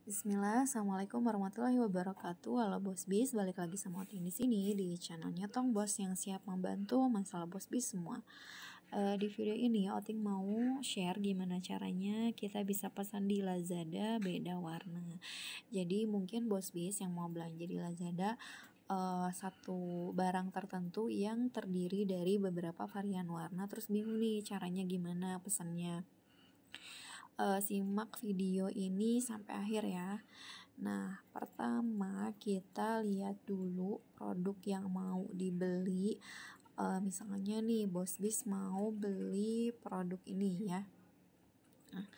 Bismillah, Assalamualaikum warahmatullahi wabarakatuh Halo Bos Bis, balik lagi sama Otin di sini di channelnya Tong Bos yang siap membantu masalah Bos Bis semua uh, Di video ini Otin mau share gimana caranya kita bisa pesan di Lazada beda warna Jadi mungkin Bos Bis yang mau belanja di Lazada uh, satu barang tertentu yang terdiri dari beberapa varian warna terus bingung nih caranya gimana pesannya uh, simak video ini sampai akhir ya. Nah, pertama kita lihat dulu produk yang mau dibeli. Uh, misalnya nih, Bos Bis mau beli produk ini ya. Nah,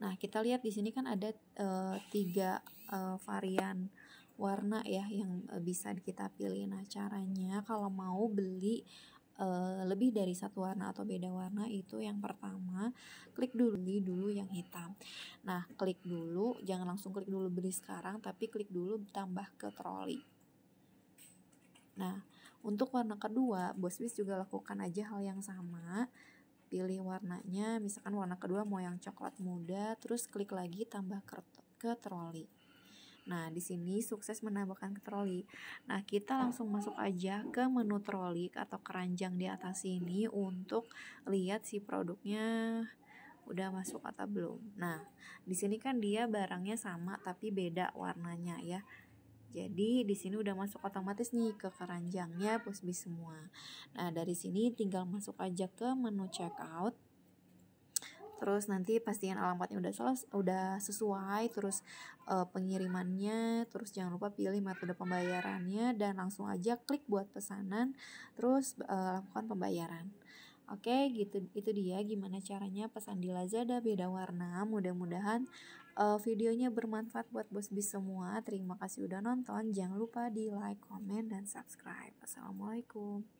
Nah, kita lihat di sini kan ada uh, tiga uh, varian warna ya yang bisa kita pilih. Nah, caranya kalau mau beli Eh, lebih dari satu warna atau beda warna itu yang pertama klik dulu beli dulu yang hitam. Nah, klik dulu, jangan langsung klik dulu beli sekarang tapi klik dulu tambah ke troli. Nah, untuk warna kedua, bos bis juga lakukan aja hal yang sama pilih warnanya misalkan warna kedua mau yang coklat muda terus klik lagi tambah ke, ke troli Nah, di sini sukses menambahkan troli. Nah, kita langsung masuk aja ke menu troli atau keranjang di atas sini untuk lihat si produknya udah masuk atau belum. Nah, di sini kan dia barangnya sama tapi beda warnanya ya. Jadi di sini udah masuk otomatis nih ke keranjangnya Pusbi semua. Nah, dari sini tinggal masuk aja ke menu checkout terus nanti pastikan alamatnya udah selesai udah sesuai terus uh, pengirimannya terus jangan lupa pilih metode pembayarannya dan langsung aja klik buat pesanan terus uh, lakukan pembayaran Oke, okay, gitu itu dia gimana caranya pesan di Lazada beda warna. Mudah-mudahan uh, videonya bermanfaat buat bos-bis semua. Terima kasih udah nonton. Jangan lupa di like, comment, dan subscribe. Assalamualaikum.